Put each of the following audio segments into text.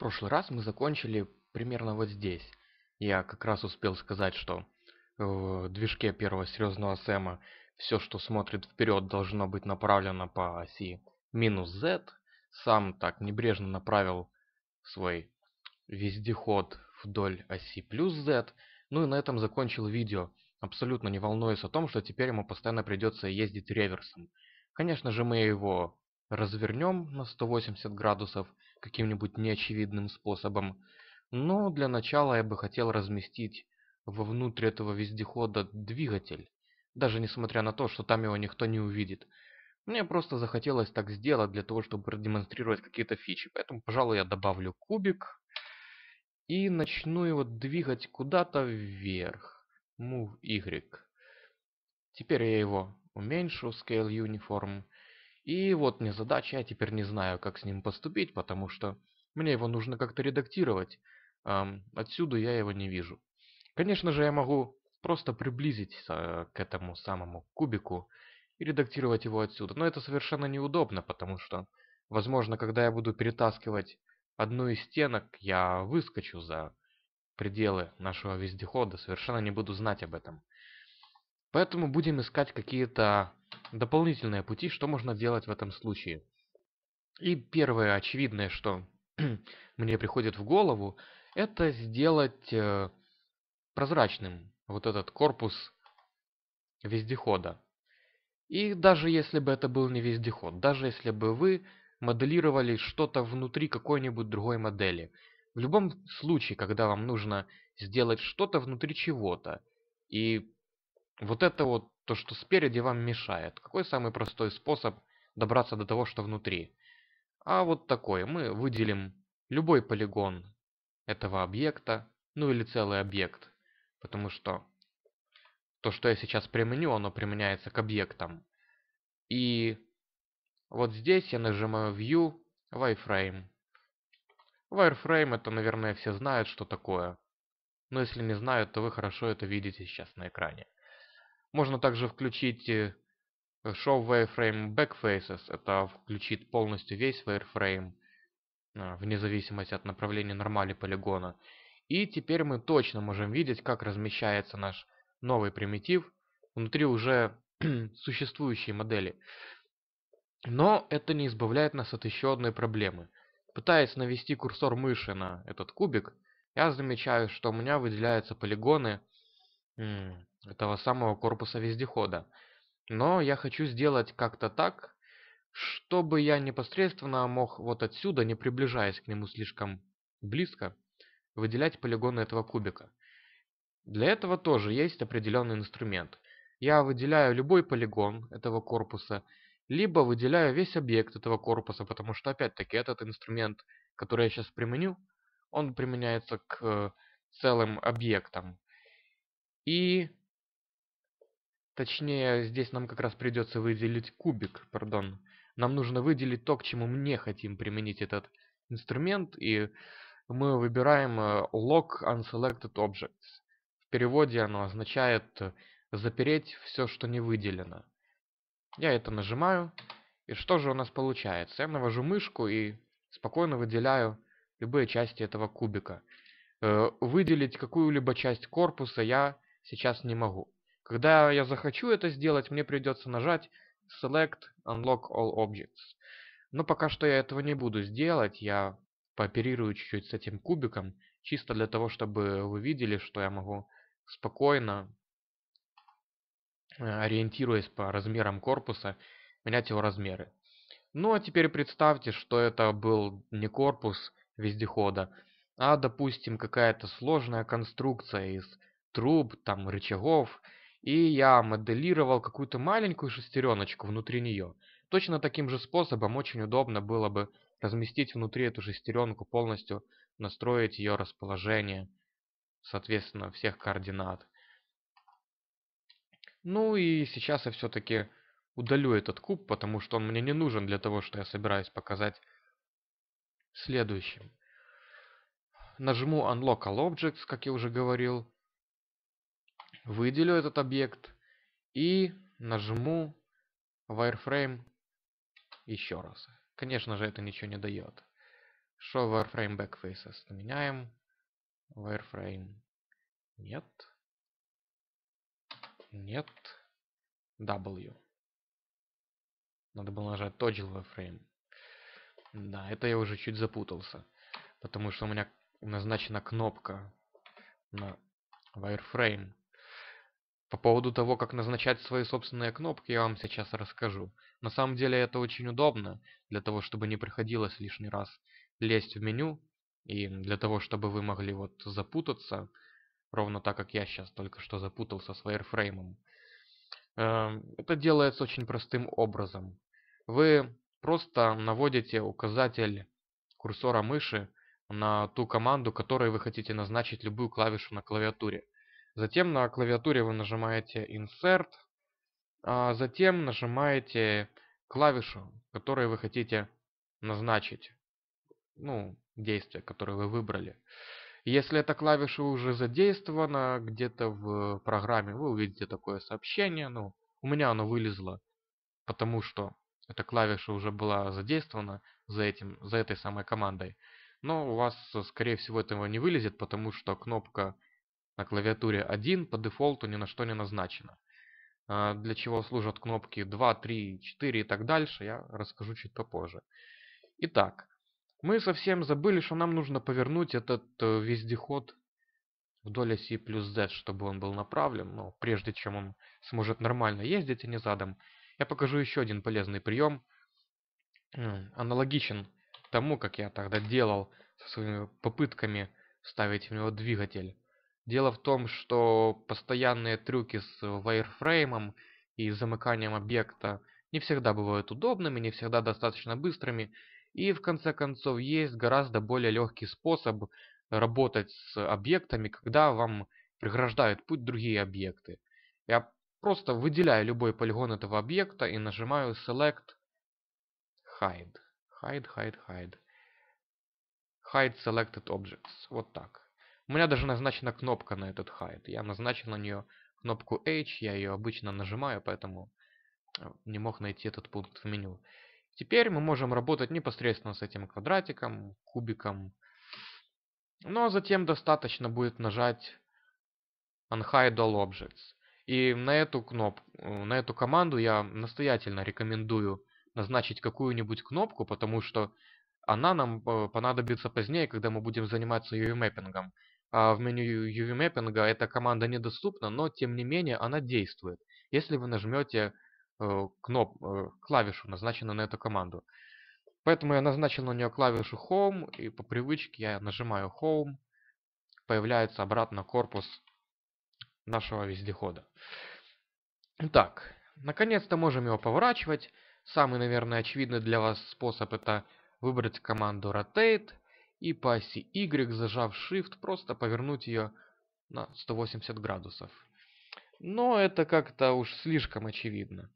прошлый раз мы закончили примерно вот здесь. Я как раз успел сказать, что в движке первого серьезного Сэма все, что смотрит вперед, должно быть направлено по оси минус Z. Сам так небрежно направил свой вездеход вдоль оси плюс Z. Ну и на этом закончил видео, абсолютно не волнуясь о том, что теперь ему постоянно придется ездить реверсом. Конечно же мы его развернем на 180 градусов, каким-нибудь неочевидным способом. Но для начала я бы хотел разместить вовнутрь этого вездехода двигатель, даже несмотря на то, что там его никто не увидит. Мне просто захотелось так сделать для того, чтобы продемонстрировать какие-то фичи. Поэтому, пожалуй, я добавлю кубик и начну его двигать куда-то вверх. Move Y. Теперь я его уменьшу, Scale Uniform. И вот мне задача, я теперь не знаю, как с ним поступить, потому что мне его нужно как-то редактировать. Отсюда я его не вижу. Конечно же, я могу просто приблизить к этому самому кубику и редактировать его отсюда. Но это совершенно неудобно, потому что, возможно, когда я буду перетаскивать одну из стенок, я выскочу за пределы нашего вездехода, совершенно не буду знать об этом. Поэтому будем искать какие-то дополнительные пути, что можно делать в этом случае. И первое очевидное, что мне приходит в голову, это сделать э, прозрачным вот этот корпус вездехода. И даже если бы это был не вездеход, даже если бы вы моделировали что-то внутри какой-нибудь другой модели, в любом случае, когда вам нужно сделать что-то внутри чего-то, и вот это вот то, что спереди вам мешает. Какой самый простой способ добраться до того, что внутри? А вот такой. Мы выделим любой полигон этого объекта, ну или целый объект. Потому что то, что я сейчас применю, оно применяется к объектам. И вот здесь я нажимаю View, Wireframe. Wireframe это, наверное, все знают, что такое. Но если не знают, то вы хорошо это видите сейчас на экране. Можно также включить Show э, Wireframe Backfaces. Это включит полностью весь wireframe, а, вне зависимости от направления нормали полигона. И теперь мы точно можем видеть, как размещается наш новый примитив внутри уже существующей модели. Но это не избавляет нас от еще одной проблемы. Пытаясь навести курсор мыши на этот кубик, я замечаю, что у меня выделяются полигоны, этого самого корпуса вездехода. Но я хочу сделать как-то так, чтобы я непосредственно мог вот отсюда, не приближаясь к нему слишком близко, выделять полигоны этого кубика. Для этого тоже есть определенный инструмент. Я выделяю любой полигон этого корпуса, либо выделяю весь объект этого корпуса, потому что, опять-таки, этот инструмент, который я сейчас применю, он применяется к э, целым объектам. И Точнее, здесь нам как раз придется выделить кубик, пардон. Нам нужно выделить то, к чему мне хотим применить этот инструмент, и мы выбираем э, Lock Unselected Objects. В переводе оно означает запереть все, что не выделено. Я это нажимаю, и что же у нас получается? Я навожу мышку и спокойно выделяю любые части этого кубика. Э, выделить какую-либо часть корпуса я сейчас не могу. Когда я захочу это сделать, мне придется нажать Select Unlock All Objects. Но пока что я этого не буду сделать, я пооперирую чуть-чуть с этим кубиком, чисто для того, чтобы вы видели, что я могу спокойно, э, ориентируясь по размерам корпуса, менять его размеры. Ну а теперь представьте, что это был не корпус вездехода, а, допустим, какая-то сложная конструкция из труб, там, рычагов, и я моделировал какую-то маленькую шестереночку внутри нее. Точно таким же способом очень удобно было бы разместить внутри эту шестеренку полностью, настроить ее расположение, соответственно, всех координат. Ну и сейчас я все-таки удалю этот куб, потому что он мне не нужен для того, что я собираюсь показать следующим. Нажму Unlock All Objects, как я уже говорил, выделю этот объект и нажму wireframe еще раз. Конечно же, это ничего не дает. Show wireframe backfaces. Меняем. Wireframe. Нет. Нет. W. Надо было нажать Toggle wireframe. Да, это я уже чуть запутался. Потому что у меня назначена кнопка на wireframe. По поводу того, как назначать свои собственные кнопки, я вам сейчас расскажу. На самом деле это очень удобно, для того, чтобы не приходилось лишний раз лезть в меню, и для того, чтобы вы могли вот запутаться, ровно так, как я сейчас только что запутался с wireframe. Эм, это делается очень простым образом. Вы просто наводите указатель курсора мыши на ту команду, которой вы хотите назначить любую клавишу на клавиатуре. Затем на клавиатуре вы нажимаете Insert, а затем нажимаете клавишу, которую вы хотите назначить, ну, действие, которое вы выбрали. Если эта клавиша уже задействована где-то в программе, вы увидите такое сообщение, ну, у меня оно вылезло, потому что эта клавиша уже была задействована за, этим, за этой самой командой. Но у вас, скорее всего, этого не вылезет, потому что кнопка на клавиатуре 1 по дефолту ни на что не назначено. А, для чего служат кнопки 2, 3, 4 и так дальше, я расскажу чуть попозже. Итак, мы совсем забыли, что нам нужно повернуть этот э, вездеход вдоль оси плюс Z, чтобы он был направлен, но ну, прежде чем он сможет нормально ездить, а не задом, я покажу еще один полезный прием, аналогичен тому, как я тогда делал со своими попытками вставить в него двигатель. Дело в том, что постоянные трюки с вайрфреймом и замыканием объекта не всегда бывают удобными, не всегда достаточно быстрыми, и в конце концов есть гораздо более легкий способ работать с объектами, когда вам преграждают путь другие объекты. Я просто выделяю любой полигон этого объекта и нажимаю Select Hide. Hide, Hide, Hide. Hide Selected Objects. Вот так. У меня даже назначена кнопка на этот хайт. Я назначил на нее кнопку H, я ее обычно нажимаю, поэтому э, не мог найти этот пункт в меню. Теперь мы можем работать непосредственно с этим квадратиком, кубиком. Но затем достаточно будет нажать Unhide All Objects. И на эту кнопку, э, на эту команду я настоятельно рекомендую назначить какую-нибудь кнопку, потому что она нам э, понадобится позднее, когда мы будем заниматься ее мэппингом. А в меню uv Mapping эта команда недоступна, но тем не менее она действует, если вы нажмете э, кноп, э, клавишу, назначенную на эту команду. Поэтому я назначил на нее клавишу Home, и по привычке я нажимаю Home, появляется обратно корпус нашего вездехода. Так, наконец-то можем его поворачивать. Самый, наверное, очевидный для вас способ это выбрать команду Rotate, и по оси Y, зажав Shift, просто повернуть ее на 180 градусов. Но это как-то уж слишком очевидно.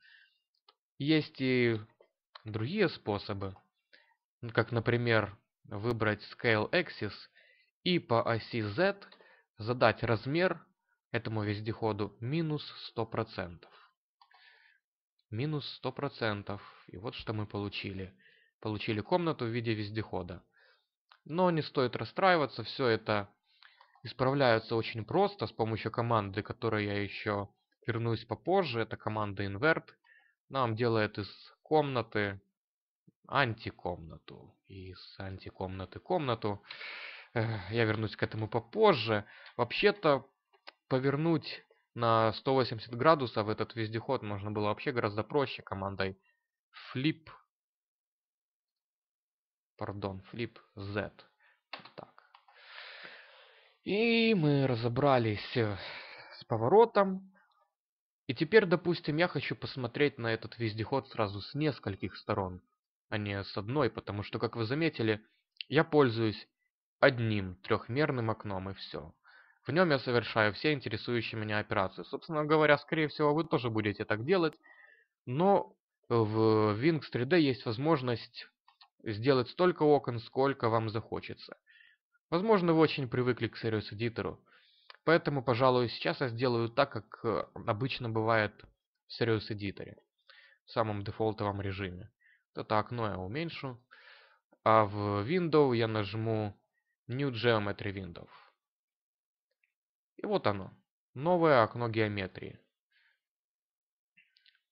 Есть и другие способы, ну, как, например, выбрать Scale Axis и по оси Z задать размер этому вездеходу минус 100%. Минус 100%. И вот что мы получили. Получили комнату в виде вездехода. Но не стоит расстраиваться, все это исправляется очень просто с помощью команды, которой я еще вернусь попозже. Это команда invert. Нам делает из комнаты антикомнату. из антикомнаты комнату. Я вернусь к этому попозже. Вообще-то повернуть на 180 градусов этот вездеход можно было вообще гораздо проще командой flip пардон, flip z. Так. И мы разобрались э, с поворотом. И теперь, допустим, я хочу посмотреть на этот вездеход сразу с нескольких сторон, а не с одной, потому что, как вы заметили, я пользуюсь одним трехмерным окном и все. В нем я совершаю все интересующие меня операции. Собственно говоря, скорее всего, вы тоже будете так делать, но в Wings 3D есть возможность сделать столько окон, сколько вам захочется. Возможно, вы очень привыкли к Serious Editor, поэтому, пожалуй, сейчас я сделаю так, как э, обычно бывает в Serious Editor, в самом дефолтовом режиме. это окно я уменьшу, а в Windows я нажму New Geometry Windows. И вот оно, новое окно геометрии.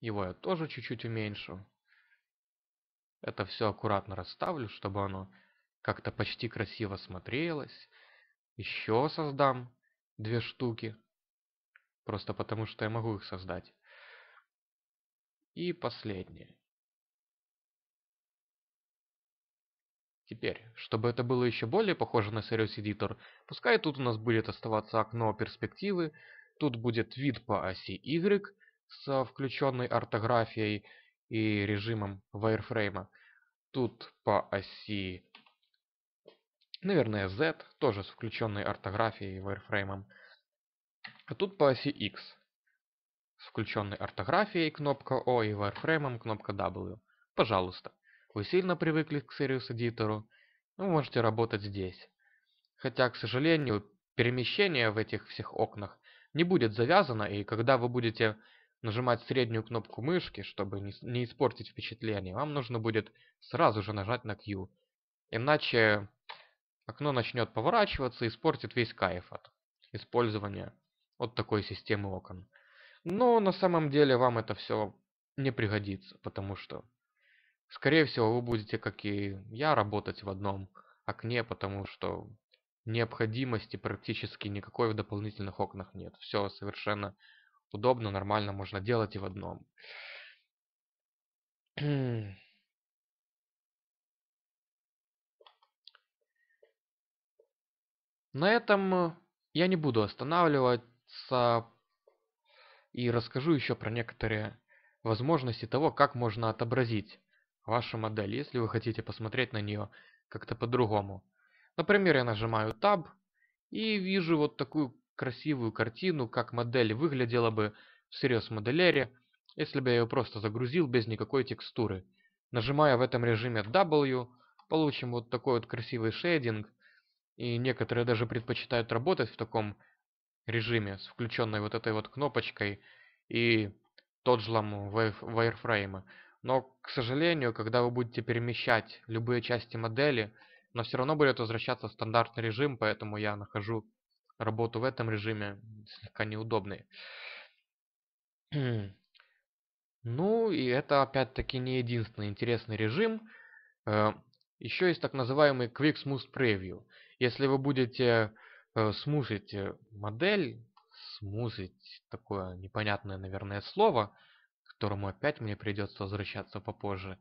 Его я тоже чуть-чуть уменьшу. Это все аккуратно расставлю, чтобы оно как-то почти красиво смотрелось. Еще создам две штуки. Просто потому, что я могу их создать. И последнее. Теперь, чтобы это было еще более похоже на Serious Editor, пускай тут у нас будет оставаться окно перспективы, тут будет вид по оси Y со а, включенной ортографией, и режимом wireframe. Тут по оси, наверное, Z, тоже с включенной ортографией и wireframe. А тут по оси X, с включенной ортографией кнопка O и wireframe кнопка W. Пожалуйста, вы сильно привыкли к Sirius Editor, вы можете работать здесь. Хотя, к сожалению, перемещение в этих всех окнах не будет завязано, и когда вы будете нажимать среднюю кнопку мышки, чтобы не испортить впечатление, вам нужно будет сразу же нажать на Q. Иначе окно начнет поворачиваться и испортит весь кайф от использования вот такой системы окон. Но на самом деле вам это все не пригодится, потому что, скорее всего, вы будете, как и я, работать в одном окне, потому что необходимости практически никакой в дополнительных окнах нет. Все совершенно удобно, нормально, можно делать и в одном. На этом я не буду останавливаться и расскажу еще про некоторые возможности того, как можно отобразить вашу модель, если вы хотите посмотреть на нее как-то по-другому. Например, я нажимаю Tab и вижу вот такую красивую картину, как модель выглядела бы в в моделере, если бы я ее просто загрузил без никакой текстуры. Нажимая в этом режиме W, получим вот такой вот красивый шейдинг, и некоторые даже предпочитают работать в таком режиме с включенной вот этой вот кнопочкой и тоджлом вайрфрейма. Но, к сожалению, когда вы будете перемещать любые части модели, но все равно будет возвращаться в стандартный режим, поэтому я нахожу работу в этом режиме слегка неудобной. Ну и это опять-таки не единственный интересный режим. Э, Еще есть так называемый Quick Smooth Preview. Если вы будете э, смусить э, модель, смусить такое непонятное, наверное, слово, к которому опять мне придется возвращаться попозже,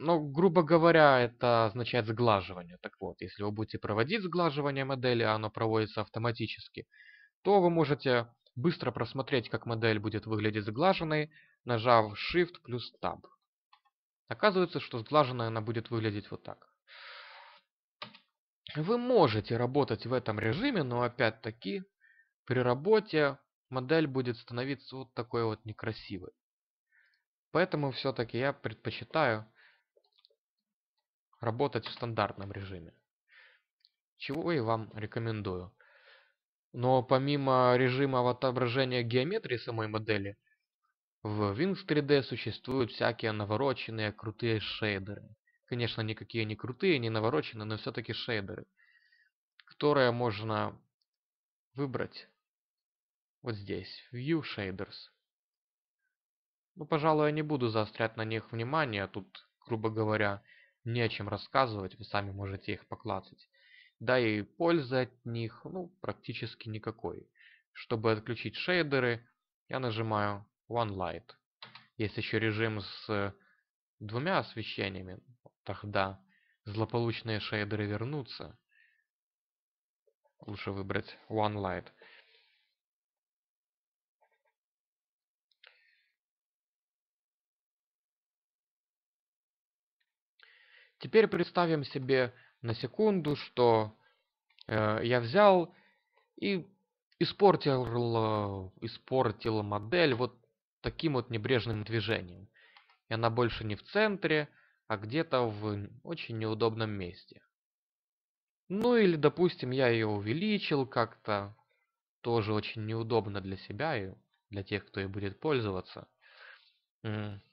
ну, грубо говоря, это означает сглаживание. Так вот, если вы будете проводить сглаживание модели, а оно проводится автоматически, то вы можете быстро просмотреть, как модель будет выглядеть сглаженной, нажав Shift плюс Tab. Оказывается, что сглаженная она будет выглядеть вот так. Вы можете работать в этом режиме, но опять-таки при работе модель будет становиться вот такой вот некрасивой. Поэтому все-таки я предпочитаю работать в стандартном режиме. Чего и вам рекомендую. Но помимо режима отображения геометрии самой модели, в Wings 3D существуют всякие навороченные крутые шейдеры. Конечно, никакие не крутые, не навороченные, но все-таки шейдеры, которые можно выбрать вот здесь, View Shaders. Ну, пожалуй, я не буду заострять на них внимание, тут, грубо говоря, не о чем рассказывать, вы сами можете их поклацать. Да и пользы от них ну, практически никакой. Чтобы отключить шейдеры, я нажимаю One Light. Есть еще режим с двумя освещениями. Тогда злополучные шейдеры вернутся. Лучше выбрать One Light. Теперь представим себе на секунду, что э, я взял и испортил, э, испортил модель вот таким вот небрежным движением. И она больше не в центре, а где-то в очень неудобном месте. Ну или, допустим, я ее увеличил как-то, тоже очень неудобно для себя и для тех, кто и будет пользоваться.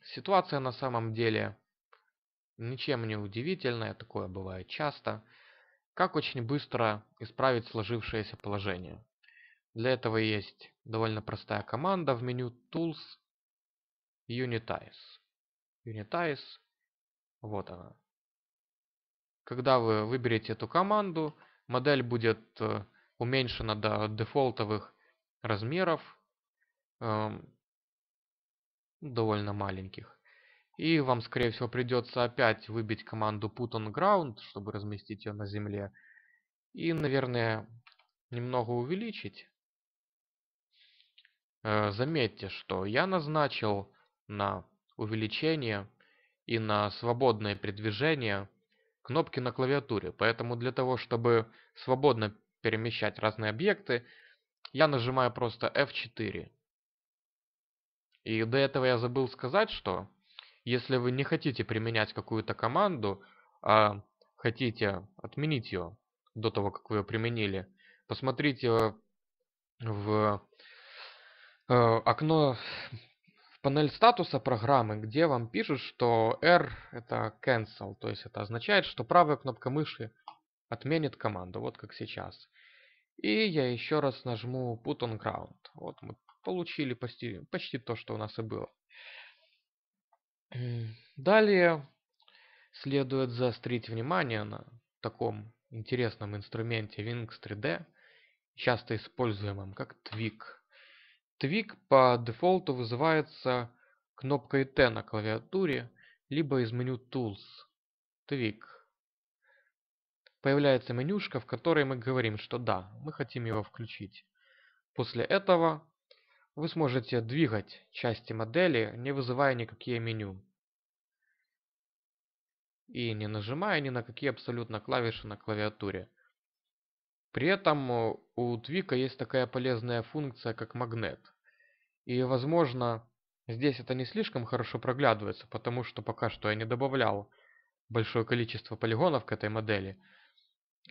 Ситуация на самом деле Ничем не удивительное, такое бывает часто. Как очень быстро исправить сложившееся положение? Для этого есть довольно простая команда в меню Tools Unitize. Unitize. Вот она. Когда вы выберете эту команду, модель будет э, уменьшена до дефолтовых размеров, эм, довольно маленьких. И вам, скорее всего, придется опять выбить команду put on ground, чтобы разместить ее на земле. И, наверное, немного увеличить. Э, заметьте, что я назначил на увеличение и на свободное передвижение кнопки на клавиатуре. Поэтому для того, чтобы свободно перемещать разные объекты, я нажимаю просто F4. И до этого я забыл сказать, что если вы не хотите применять какую-то команду, а хотите отменить ее до того, как вы ее применили, посмотрите в э, окно в панель статуса программы, где вам пишут, что R это cancel, то есть это означает, что правая кнопка мыши отменит команду, вот как сейчас. И я еще раз нажму put on ground. Вот мы получили почти, почти то, что у нас и было. Далее следует заострить внимание на таком интересном инструменте Winx 3D, часто используемом как Twig. Twig по дефолту вызывается кнопкой T на клавиатуре, либо из меню Tools. Twig. Появляется менюшка, в которой мы говорим, что да, мы хотим его включить. После этого вы сможете двигать части модели, не вызывая никакие меню. И не нажимая ни на какие абсолютно клавиши на клавиатуре. При этом э, у Твика есть такая полезная функция, как магнет. И, возможно, здесь это не слишком хорошо проглядывается, потому что пока что я не добавлял большое количество полигонов к этой модели.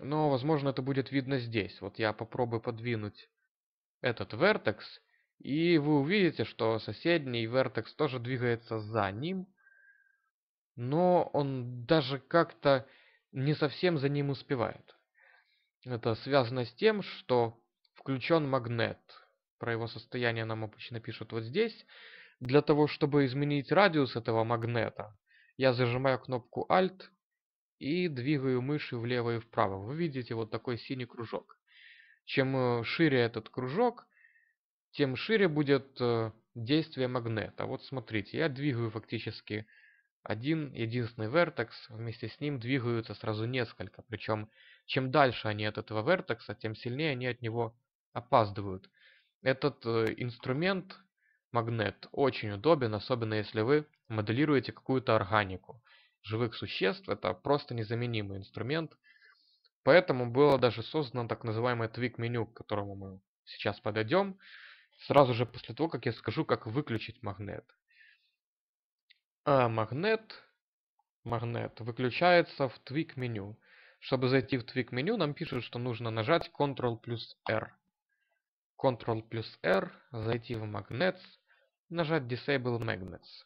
Но, возможно, это будет видно здесь. Вот я попробую подвинуть этот вертекс и вы увидите, что соседний вертекс тоже двигается за ним, но он даже как-то не совсем за ним успевает. Это связано с тем, что включен магнет. Про его состояние нам обычно пишут вот здесь. Для того, чтобы изменить радиус этого магнета, я зажимаю кнопку Alt и двигаю мышью влево и вправо. Вы видите вот такой синий кружок. Чем э, шире этот кружок, тем шире будет э, действие магнета. Вот смотрите, я двигаю фактически один единственный вертекс, вместе с ним двигаются сразу несколько. Причем, чем дальше они от этого вертекса, тем сильнее они от него опаздывают. Этот э, инструмент, магнет, очень удобен, особенно если вы моделируете какую-то органику живых существ. Это просто незаменимый инструмент. Поэтому было даже создано так называемое твик-меню, к которому мы сейчас подойдем сразу же после того, как я скажу, как выключить магнет. А магнет, магнет выключается в Twig меню. Чтобы зайти в Twig меню, нам пишут, что нужно нажать Ctrl плюс R. Ctrl плюс R, зайти в Magnets, нажать Disable Magnets.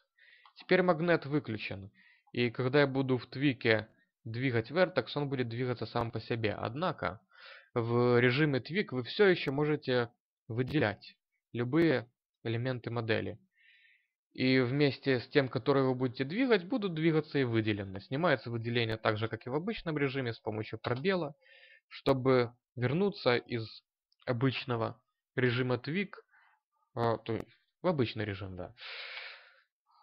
Теперь магнет выключен. И когда я буду в твике двигать вертекс, он будет двигаться сам по себе. Однако, в режиме твик вы все еще можете выделять любые элементы модели. И вместе с тем, который вы будете двигать, будут двигаться и выделенные. Снимается выделение так же, как и в обычном режиме, с помощью пробела, чтобы вернуться из обычного режима твик а, в обычный режим, да.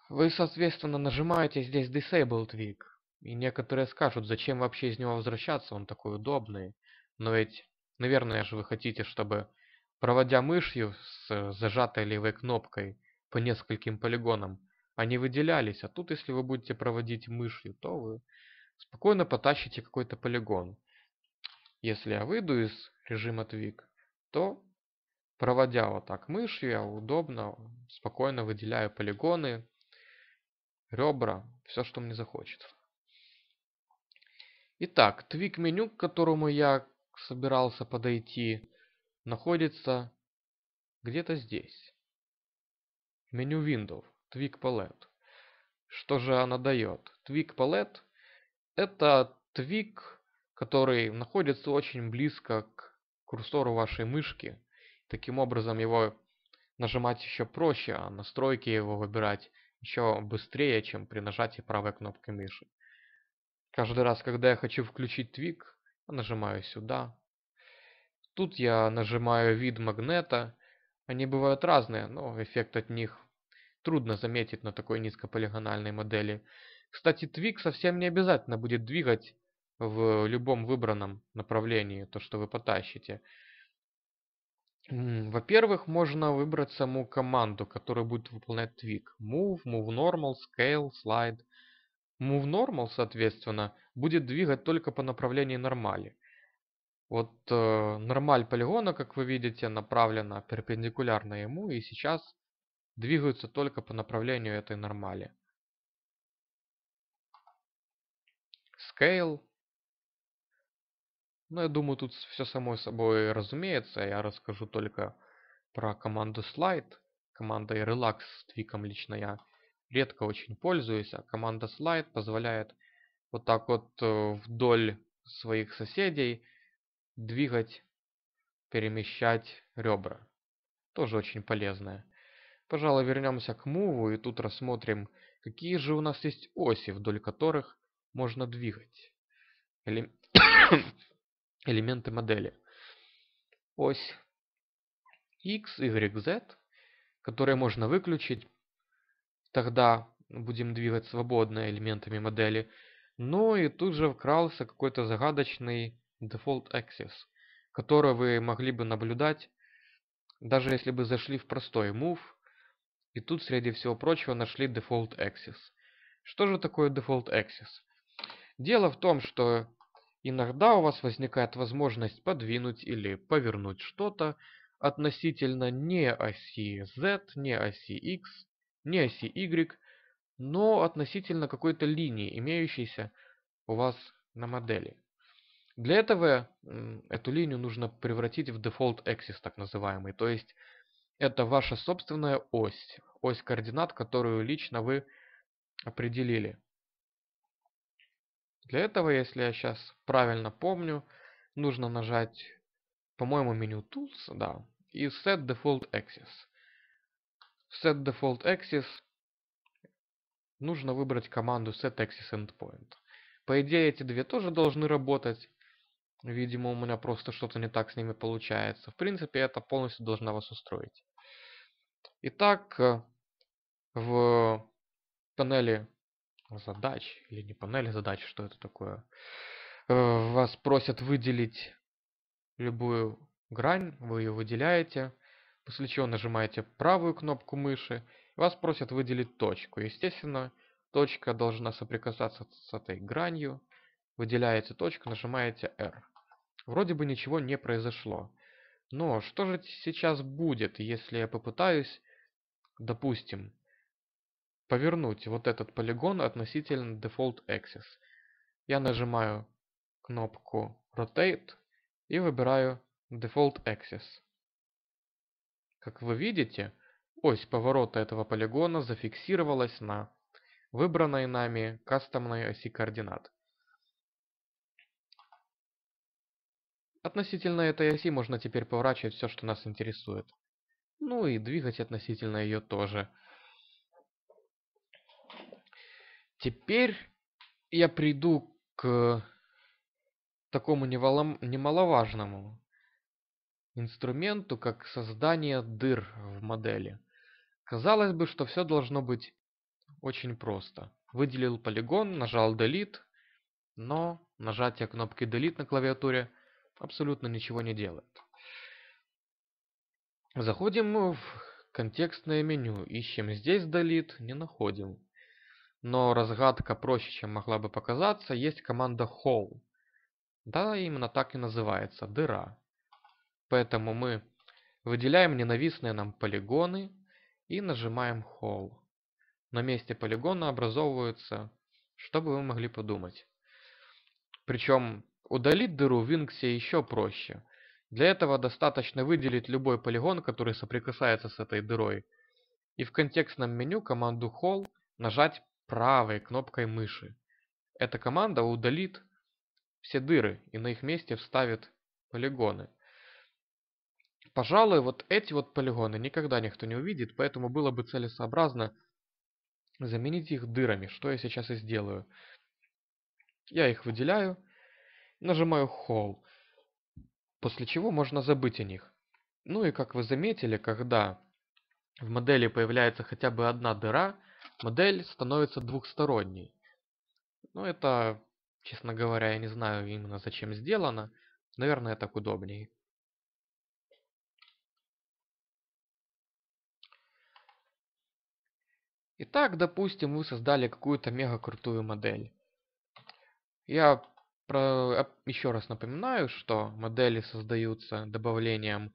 Вы, соответственно, нажимаете здесь Disable Twig. И некоторые скажут, зачем вообще из него возвращаться, он такой удобный. Но ведь, наверное же, вы хотите, чтобы Проводя мышью с э, зажатой левой кнопкой по нескольким полигонам, они выделялись, а тут, если вы будете проводить мышью, то вы спокойно потащите какой-то полигон. Если я выйду из режима Twig, то проводя вот так мышью, я удобно, спокойно выделяю полигоны, ребра, все, что мне захочется. Итак, Twig меню, к которому я собирался подойти, находится где-то здесь. Меню Windows, Twig Palette. Что же она дает? Twig Palette – это твик который находится очень близко к курсору вашей мышки. Таким образом его нажимать еще проще, а настройки его выбирать еще быстрее, чем при нажатии правой кнопкой мыши. Каждый раз, когда я хочу включить твик, нажимаю сюда, Тут я нажимаю вид магнета. Они бывают разные, но эффект от них трудно заметить на такой низкополигональной модели. Кстати, твик совсем не обязательно будет двигать в любом выбранном направлении то, что вы потащите. Во-первых, можно выбрать саму команду, которая будет выполнять твик. Move, Move Normal, Scale, Slide. Move Normal, соответственно, будет двигать только по направлению нормали. Вот э, нормаль полигона, как вы видите, направлена перпендикулярно ему и сейчас двигаются только по направлению этой нормали. Scale. Ну, я думаю, тут все само собой разумеется. Я расскажу только про команду Slide. Командой Relax с твиком лично я редко очень пользуюсь, а команда Slide позволяет вот так вот э, вдоль своих соседей двигать, перемещать ребра. Тоже очень полезное. Пожалуй, вернемся к муву и тут рассмотрим, какие же у нас есть оси, вдоль которых можно двигать. Эле... Элементы модели. Ось X, Y, Z, которые можно выключить. Тогда будем двигать свободно элементами модели. Но и тут же вкрался какой-то загадочный Default Access, которую вы могли бы наблюдать, даже если бы зашли в простой Move, и тут среди всего прочего нашли Default Access. Что же такое Default Access? Дело в том, что иногда у вас возникает возможность подвинуть или повернуть что-то относительно не оси Z, не оси X, не оси Y, но относительно какой-то линии, имеющейся у вас на модели. Для этого эту линию нужно превратить в Default Axis, так называемый. То есть это ваша собственная ось, ось координат, которую лично вы определили. Для этого, если я сейчас правильно помню, нужно нажать, по-моему, меню Tools, да, и Set Default Axis. Set Default Axis нужно выбрать команду Set Axis Endpoint. По идее, эти две тоже должны работать. Видимо, у меня просто что-то не так с ними получается. В принципе, это полностью должно вас устроить. Итак, э, в панели задач, или не панели задач, что это такое, э, вас просят выделить любую грань, вы ее выделяете, после чего нажимаете правую кнопку мыши, и вас просят выделить точку. Естественно, точка должна соприкасаться с этой гранью, выделяете точку, нажимаете R. Вроде бы ничего не произошло. Но что же сейчас будет, если я попытаюсь, допустим, повернуть вот этот полигон относительно Default Axis? Я нажимаю кнопку Rotate и выбираю Default Axis. Как вы видите, ось поворота этого полигона зафиксировалась на выбранной нами кастомной оси координат. Относительно этой оси можно теперь поворачивать все, что нас интересует. Ну и двигать относительно ее тоже. Теперь я приду к такому немаловажному инструменту, как создание дыр в модели. Казалось бы, что все должно быть очень просто. Выделил полигон, нажал Delete, но нажатие кнопки Delete на клавиатуре абсолютно ничего не делает. Заходим в контекстное меню, ищем здесь Dalit, не находим. Но разгадка проще, чем могла бы показаться. Есть команда Hole. Да, именно так и называется, дыра. Поэтому мы выделяем ненавистные нам полигоны и нажимаем Hole. На месте полигона образовываются, что бы вы могли подумать. Причем Удалить дыру в Inkscape еще проще. Для этого достаточно выделить любой полигон, который соприкасается с этой дырой, и в контекстном меню команду Hall нажать правой кнопкой мыши. Эта команда удалит все дыры и на их месте вставит полигоны. Пожалуй, вот эти вот полигоны никогда никто не увидит, поэтому было бы целесообразно заменить их дырами, что я сейчас и сделаю. Я их выделяю нажимаю Home, после чего можно забыть о них. Ну и как вы заметили, когда в модели появляется хотя бы одна дыра, модель становится двухсторонней. ну, это, честно говоря, я не знаю именно зачем сделано. Наверное, так удобнее. Итак, допустим, вы создали какую-то мега крутую модель. Я про... Еще раз напоминаю, что модели создаются добавлением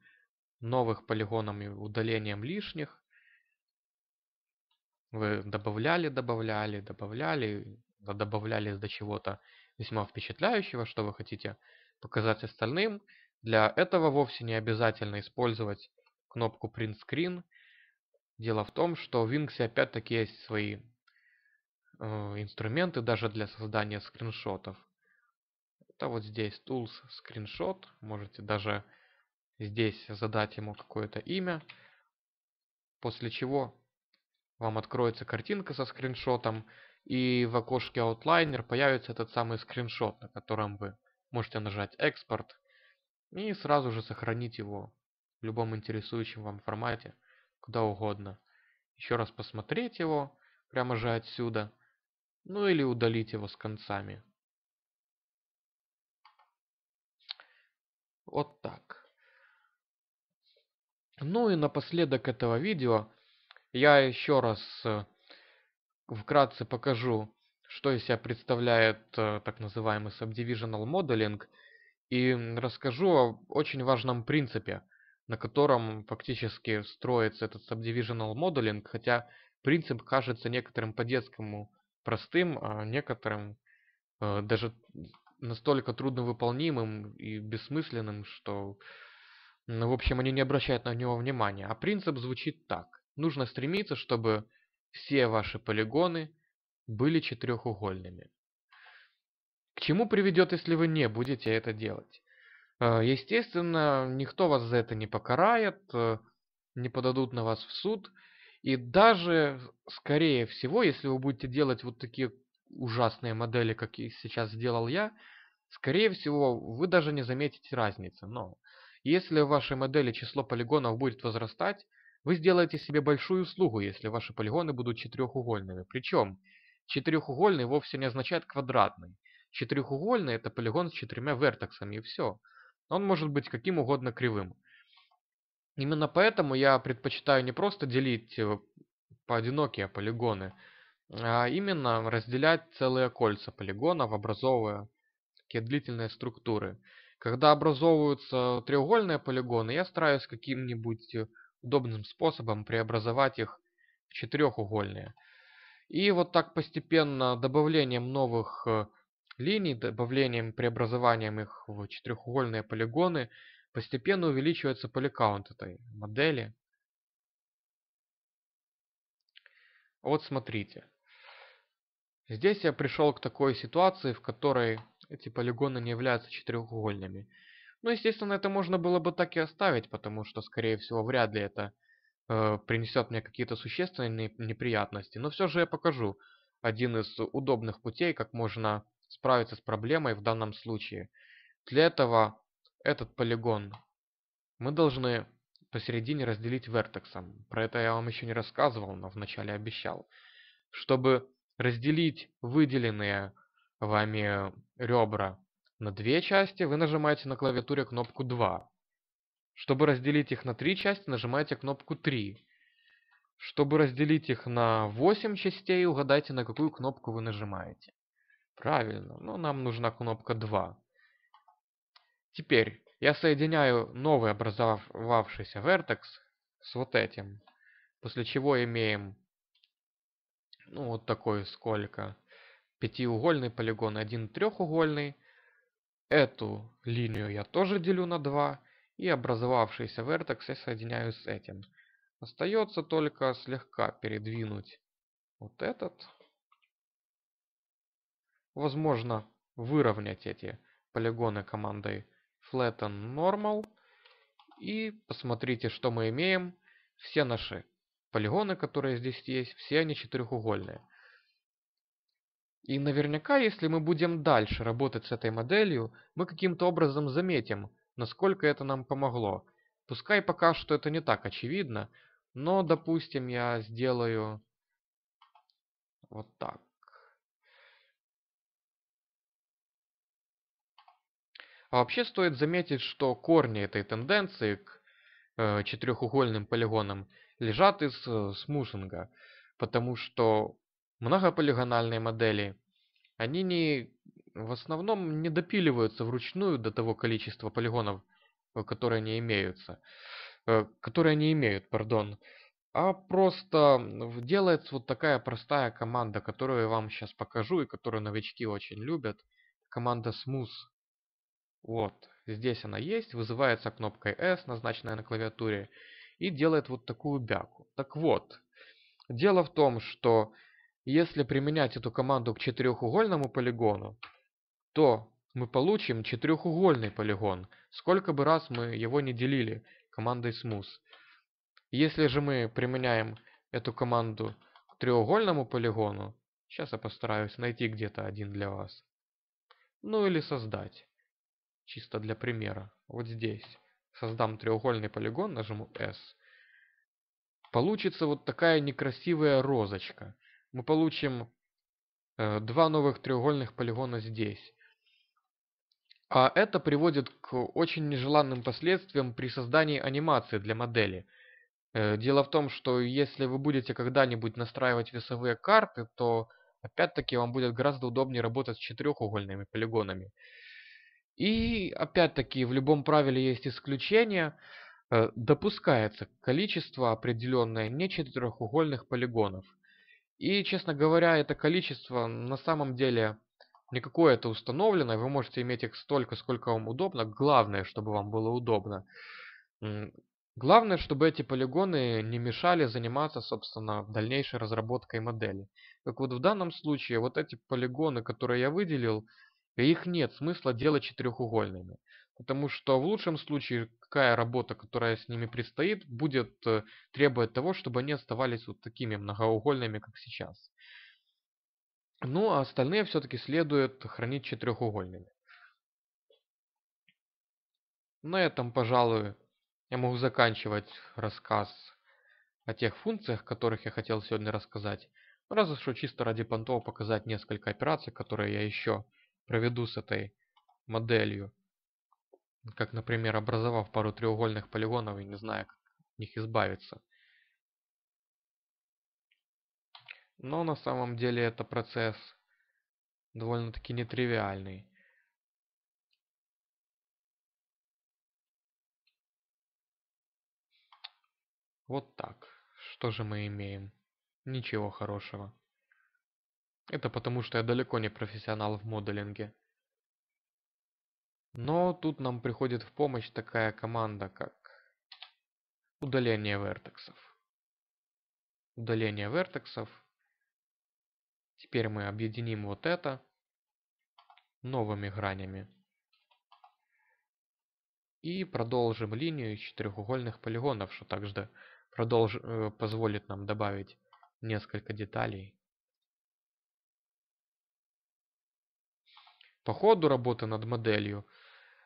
новых полигонов и удалением лишних. Вы добавляли, добавляли, добавляли, добавляли до чего-то весьма впечатляющего, что вы хотите показать остальным. Для этого вовсе не обязательно использовать кнопку Print Screen. Дело в том, что в Wings опять-таки есть свои э, инструменты даже для создания скриншотов это вот здесь Tools скриншот, Можете даже здесь задать ему какое-то имя. После чего вам откроется картинка со скриншотом. И в окошке Outliner появится этот самый скриншот, на котором вы можете нажать «Экспорт». И сразу же сохранить его в любом интересующем вам формате, куда угодно. Еще раз посмотреть его, прямо же отсюда. Ну или удалить его с концами. Вот так. Ну и напоследок этого видео я еще раз э, вкратце покажу, что из себя представляет э, так называемый Subdivisional Modeling и расскажу о очень важном принципе, на котором фактически строится этот Subdivisional Modeling, хотя принцип кажется некоторым по-детскому простым, а некоторым э, даже настолько трудновыполнимым и бессмысленным, что, ну, в общем, они не обращают на него внимания. А принцип звучит так. Нужно стремиться, чтобы все ваши полигоны были четырехугольными. К чему приведет, если вы не будете это делать? Э, естественно, никто вас за это не покарает, э, не подадут на вас в суд. И даже, скорее всего, если вы будете делать вот такие ужасные модели, как их сейчас сделал я, скорее всего, вы даже не заметите разницы. Но если в вашей модели число полигонов будет возрастать, вы сделаете себе большую услугу, если ваши полигоны будут четырехугольными. Причем четырехугольный вовсе не означает квадратный. Четырехугольный – это полигон с четырьмя вертексами, и все. Он может быть каким угодно кривым. Именно поэтому я предпочитаю не просто делить э, по одинокие полигоны – а именно разделять целые кольца полигонов, образовывая такие длительные структуры. Когда образовываются треугольные полигоны, я стараюсь каким-нибудь э, удобным способом преобразовать их в четырехугольные. И вот так постепенно добавлением новых э, линий, добавлением, преобразованием их в четырехугольные полигоны, постепенно увеличивается поликаунт этой модели. Вот смотрите. Здесь я пришел к такой ситуации, в которой эти полигоны не являются четырехугольными. Ну, естественно, это можно было бы так и оставить, потому что, скорее всего, вряд ли это э, принесет мне какие-то существенные неприятности. Но все же я покажу один из удобных путей, как можно справиться с проблемой в данном случае. Для этого этот полигон мы должны посередине разделить вертексом. Про это я вам еще не рассказывал, но вначале обещал. Чтобы разделить выделенные вами ребра на две части, вы нажимаете на клавиатуре кнопку 2. Чтобы разделить их на три части, нажимаете кнопку 3. Чтобы разделить их на 8 частей, угадайте, на какую кнопку вы нажимаете. Правильно, но нам нужна кнопка 2. Теперь я соединяю новый образовавшийся вертекс с вот этим, после чего имеем ну вот такой сколько, пятиугольный полигон, один трехугольный. Эту линию я тоже делю на два и образовавшийся вертекс я соединяю с этим. Остается только слегка передвинуть вот этот. Возможно выровнять эти полигоны командой flatten normal. И посмотрите, что мы имеем. Все наши полигоны, которые здесь есть, все они четырехугольные. И наверняка, если мы будем дальше работать с этой моделью, мы каким-то образом заметим, насколько это нам помогло. Пускай пока что это не так очевидно, но, допустим, я сделаю вот так. А вообще стоит заметить, что корни этой тенденции к э, четырехугольным полигонам – лежат из смушинга, потому что многополигональные модели, они не, в основном не допиливаются вручную до того количества полигонов, которые не имеются, которые не имеют, пардон, а просто делается вот такая простая команда, которую я вам сейчас покажу и которую новички очень любят, команда smooth. Вот, здесь она есть, вызывается кнопкой S, назначенная на клавиатуре, и делает вот такую бяку. Так вот, дело в том, что если применять эту команду к четырехугольному полигону, то мы получим четырехугольный полигон, сколько бы раз мы его не делили командой smooth. Если же мы применяем эту команду к треугольному полигону, сейчас я постараюсь найти где-то один для вас, ну или создать, чисто для примера, вот здесь создам треугольный полигон, нажму S, получится вот такая некрасивая розочка. Мы получим э, два новых треугольных полигона здесь. А это приводит к очень нежеланным последствиям при создании анимации для модели. Э, дело в том, что если вы будете когда-нибудь настраивать весовые карты, то опять-таки вам будет гораздо удобнее работать с четырехугольными полигонами. И опять-таки в любом правиле есть исключение. Э, допускается количество определенное не четырехугольных полигонов. И, честно говоря, это количество на самом деле не какое-то установленное. Вы можете иметь их столько, сколько вам удобно. Главное, чтобы вам было удобно. Главное, чтобы эти полигоны не мешали заниматься, собственно, дальнейшей разработкой модели. Как вот в данном случае, вот эти полигоны, которые я выделил, их нет смысла делать четырехугольными. Потому что в лучшем случае какая работа, которая с ними предстоит, будет э, требовать того, чтобы они оставались вот такими многоугольными, как сейчас. Ну, а остальные все-таки следует хранить четырехугольными. На этом, пожалуй, я могу заканчивать рассказ о тех функциях, которых я хотел сегодня рассказать. Разве что чисто ради понтов показать несколько операций, которые я еще проведу с этой моделью, как, например, образовав пару треугольных полигонов и не знаю, как от них избавиться. Но на самом деле это процесс довольно-таки нетривиальный. Вот так. Что же мы имеем? Ничего хорошего. Это потому, что я далеко не профессионал в моделинге. Но тут нам приходит в помощь такая команда, как удаление вертексов. Удаление вертексов. Теперь мы объединим вот это новыми гранями. И продолжим линию из четырехугольных полигонов, что также продолж... Э, позволит нам добавить несколько деталей. По ходу работы над моделью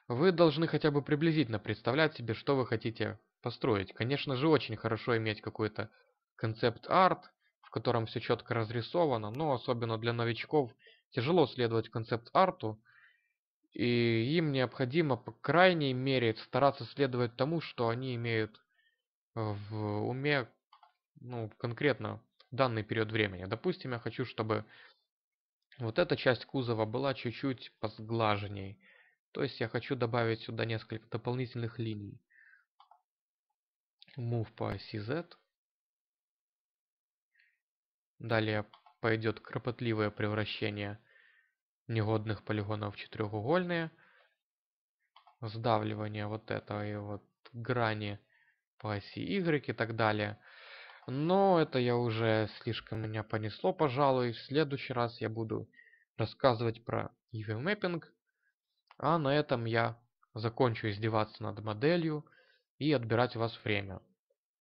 вы должны хотя бы приблизительно представлять себе, что вы хотите построить. Конечно же, очень хорошо иметь какой-то концепт-арт, в котором все четко разрисовано, но особенно для новичков тяжело следовать концепт-арту, и им необходимо, по крайней мере, стараться следовать тому, что они имеют в уме ну, конкретно в данный период времени. Допустим, я хочу, чтобы вот эта часть кузова была чуть-чуть посглаженней. То есть я хочу добавить сюда несколько дополнительных линий. Move по оси Z. Далее пойдет кропотливое превращение негодных полигонов в четырехугольные. Сдавливание вот этой вот грани по оси Y и так далее. Но это я уже слишком меня понесло, пожалуй. В следующий раз я буду рассказывать про uv Mapping. А на этом я закончу издеваться над моделью и отбирать у вас время.